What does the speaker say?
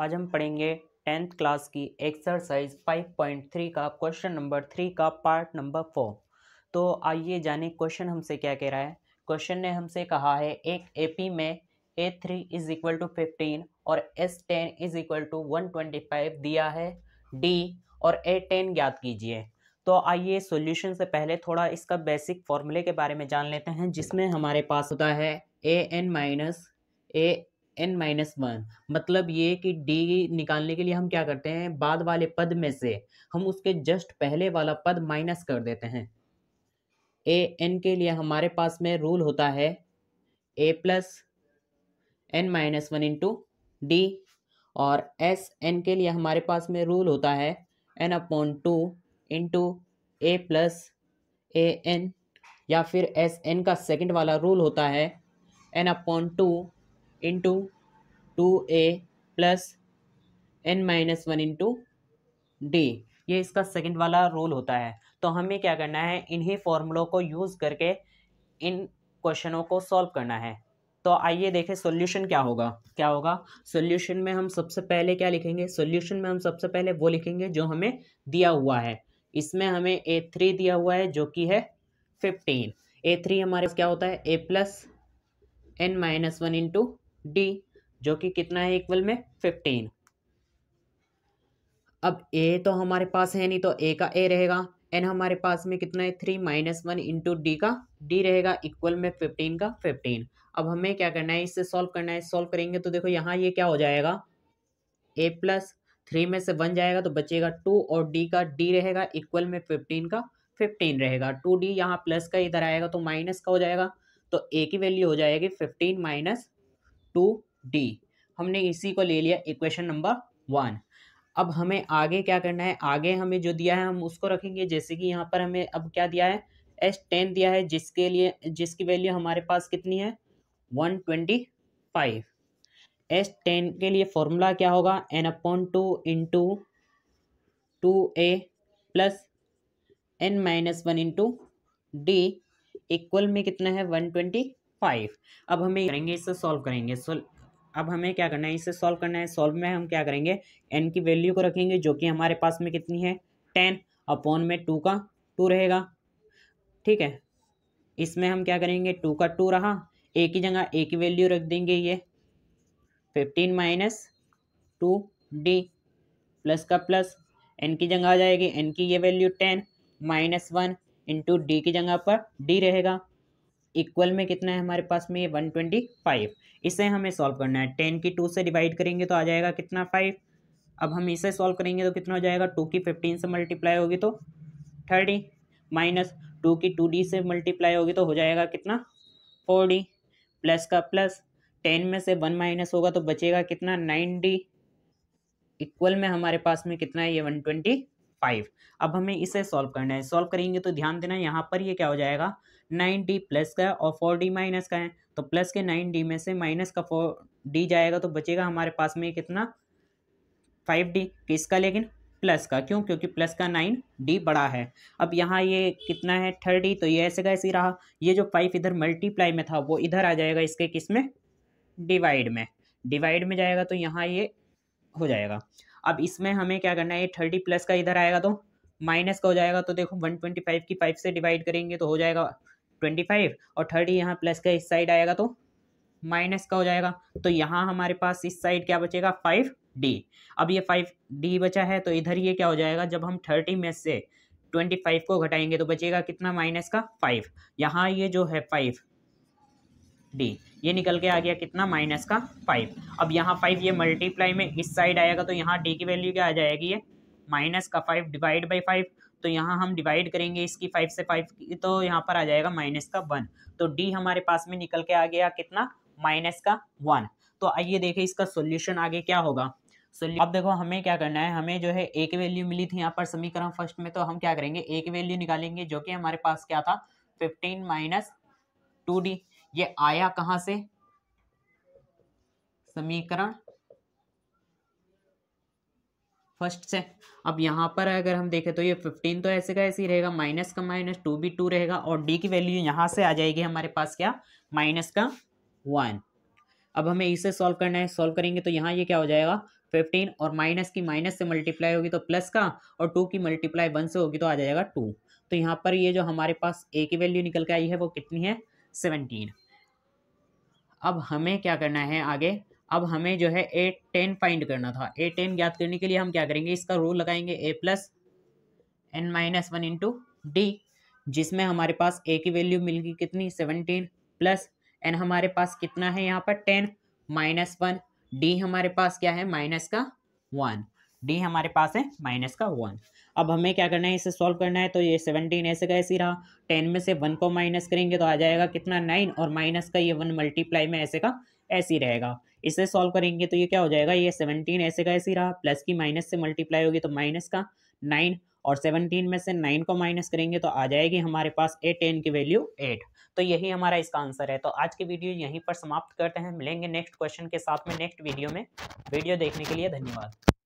आज हम पढ़ेंगे टेंथ क्लास की एक्सरसाइज 5.3 का क्वेश्चन नंबर थ्री का पार्ट नंबर फोर तो आइए जाने क्वेश्चन हमसे क्या कह रहा है क्वेश्चन ने हमसे कहा है एक एपी में A three is equal to fifteen और S ten is equal to one twenty five दिया है डी और ए टेन ज्ञात कीजिए तो आइए सॉल्यूशन से पहले थोड़ा इसका बेसिक फॉर्मूले के बारे में जान लेते हैं जिसमें हमारे पास होता है A N minus A N minus one मतलब ये कि डी निकालने के लिए हम क्या करते हैं बाद वाले पद में से हम उसके जस्ट पहले वाला पद माइनस कर देते हैं ए एन के लिए हमारे पास में रूल होता है A plus N minus one into D और एस एन के लिए हमारे पास में रूल होता है N upon two into A plus A N या फिर एस एन का सेकंड वाला रूल होता है N upon two into two A plus N minus one into D ये इसका सेकंड वाला रूल होता है तो हमें क्या करना है इन्हीं फॉर्मूलों को यूज़ करके इन क्वेश्चनों को सॉल्व करना है तो आइए देखें सॉल्यूशन क्या होगा क्या होगा सॉल्यूशन में हम सबसे पहले क्या लिखेंगे सॉल्यूशन में हम सबसे पहले वो लिखेंगे जो हमें दिया हुआ है इसमें हमें ए थ्री दिया हुआ है जो कि है फिफ्टीन ए थ्री हमारे क्या होता है A plus N minus one into D जो कि कितना है इक्वल में फिफ्टीन अब ए तो हमारे पास है नहीं तो ए का ए रहेगा एन हमारे पास में कितना है three minus one into D का डी रहेगा इक्वल में फिफ्टीन का फिफ्टीन अब हमें क्या करना है इससे सॉल्व करना है सॉल्व करेंगे तो देखो यहाँ ये क्या हो जाएगा ए प्लस थ्री में से वन जाएगा तो बचेगा टू और डी का डी रहेगा इक्वल में फिफ्टीन का फिफ्टीन रहेगा टू डी यहाँ प्लस का इधर आएगा तो माइनस का हो जाएगा तो ए की वैल्यू हो जाएगी फिफ्टीन माइनस टू डी हमने इसी को ले लिया इक्वेशन नंबर वन अब हमें आगे क्या करना है आगे हमें जो दिया है हम उसको रखेंगे जैसे कि यहाँ पर हमें अब क्या दिया है एस टेन दिया है जिसके लिए जिसकी वैल्यू हमारे पास कितनी है one twenty five S ten के लिए फॉर्मूला क्या होगा N upon two into two A plus N minus one into D equal में कितना है वन ट्वेंटी फाइव अब हमें करेंगे इसे सॉल्व करेंगे सो अब हमें क्या करना है इसे सॉल्व करना है सॉल्व में हम क्या करेंगे एन की वैल्यू को रखेंगे जो कि हमारे पास में कितनी है टेन अपॉन में टू का टू रहेगा ठीक है इसमें हम क्या करेंगे टू का टू रहा ए की जगह ए की वैल्यू रख देंगे ये fifteen minus two D plus का प्लस एन की जगह आ जाएगी एन की ये value ten minus one into D की जगह पर डी रहेगा इक्वल में कितना है हमारे पास में वन ट्वेंटी फाइव इसे हमें सॉल्व करना है टेन की टू से डिवाइड करेंगे तो आ जाएगा कितना फाइव अब हम इसे सॉल्व करेंगे तो कितना हो जाएगा टू की फिफ्टीन से मल्टीप्लाई होगी तो थर्टी माइनस टू की टू डी से मल्टीप्लाई होगी तो हो जाएगा कितना फोर डी प्लस का प्लस टेन में से वन माइनस होगा तो बचेगा कितना नाइन डी इक्वल में हमारे पास में कितना है ये वन ट्वेंटी फाइव अब हमें इसे सॉल्व करना है सॉल्व करेंगे तो ध्यान देना यहाँ पर ये क्या हो जाएगा नाइन डी प्लस का और फोर डी माइनस का है तो प्लस के नाइन डी में से माइनस का फोर डी जाएगा तो बचेगा हमारे पास में कितना फाइव डी किसका लेकिन प्लस का क्यों क्योंकि प्लस का नाइन डी बड़ा है अब यहाँ ये कितना है थर्टी तो ये ऐसे का ऐसे रहा ये जो फाइव इधर मल्टीप्लाई में था वो इधर आ जाएगा इसके किस में डिवाइड में डिवाइड में जाएगा तो यहाँ ये हो जाएगा अब इसमें हमें क्या करना है ये थर्टी प्लस का इधर आएगा तो माइनस का हो जाएगा तो देखो वन ट्वेंटी फाइव की फाइव से डिवाइड करेंगे तो हो जाएगा ट्वेंटी फाइव और थर्टी यहाँ प्लस का इस साइड आएगा तो माइनस का हो जाएगा तो यहाँ हमारे पास इस साइड क्या बचेगा फाइव डी अब ये फाइव डी बचा है तो इधर ये क्या हो जाएगा जब हम थर्टी में से ट्वेंटी फाइव को घटाएंगे तो बचेगा कितना माइनस का फाइव यहाँ ये जो है फाइव डी ये निकल के आ गया कितना माइनस का फाइव अब यहाँ फाइव ये मल्टीप्लाई में इस साइड आएगा तो यहाँ डी की वैल्यू क्या आ जाएगी ये माइनस का फाइव डिवाइड बाई फाइव तो यहाँ हम डिवाइड करेंगे इसकी फाइव से फाइव तो यहाँ पर आ जाएगा माइनस का वन तो डी हमारे पास में निकल के आ गया कितना माइनस का वन तो आइए देखें इसका सोल्यूशन आगे क्या होगा सोल्यू अब देखो हमें क्या करना है हमें जो है ए की वैल्यू मिली थी यहाँ पर समीकरण फर्स्ट में तो हम क्या करेंगे ए की वैल्यू निकालेंगे जो कि हमारे पास क्या था फिफ्टीन माइनस टू डी ये आया कहाँ से समीकरण फर्स्ट से अब यहाँ पर अगर हम देखें तो ये फिफ्टीन तो ऐसे का ऐसे ही रहेगा माइनस का माइनस टू भी टू रहेगा और डी की वैल्यू यहाँ से आ जाएगी हमारे पास क्या माइनस का वन अब हमें इसे सॉल्व करना है सॉल्व करेंगे तो यहाँ ये क्या हो जाएगा फिफ्टीन और माइनस की माइनस से मल्टीप्लाई होगी तो प्लस का और टू की मल्टीप्लाई वन से होगी तो आ जाएगा टू तो यहाँ पर ये जो हमारे पास ए की वैल्यू निकल के आई है वो कितनी है सेवनटीन अब हमें क्या करना है आगे अब हमें जो है ए टेन फाइंड करना था ए टेन ज्ञात करने के लिए हम क्या करेंगे इसका रूल लगाएंगे A plus N minus one into D जिसमें हमारे पास ए की वैल्यू मिल गई कितनी सेवनटीन प्लस एन हमारे पास कितना है यहाँ पर टेन माइनस वन डी हमारे पास क्या है माइनस का वन डी हमारे पास है माइनस का वन अब हमें क्या करना है इसे सॉल्व करना है तो ये सेवनटीन ऐसे का ऐसे रहा टेन में से वन को माइनस करेंगे तो आ जाएगा कितना नाइन और माइनस का ये वन मल्टीप्लाई में ऐसे का ऐसे ही रहेगा इसे सॉल्व करेंगे तो ये क्या हो जाएगा ये सेवनटीन ऐसे का ऐसे रहा प्लस की माइनस से मल्टीप्लाई होगी तो माइनस का नाइन और सेवनटीन में से नाइन को माइनस करेंगे तो आ जाएगी हमारे पास ए टेन की वैल्यू एट तो यही हमारा इसका आंसर है तो आज की वीडियो यहीं पर समाप्त करते हैं मिलेंगे नेक्स्ट क्वेश्चन के साथ में नेक्स्ट वीडियो में वीडियो देखने के लिए धन्यवाद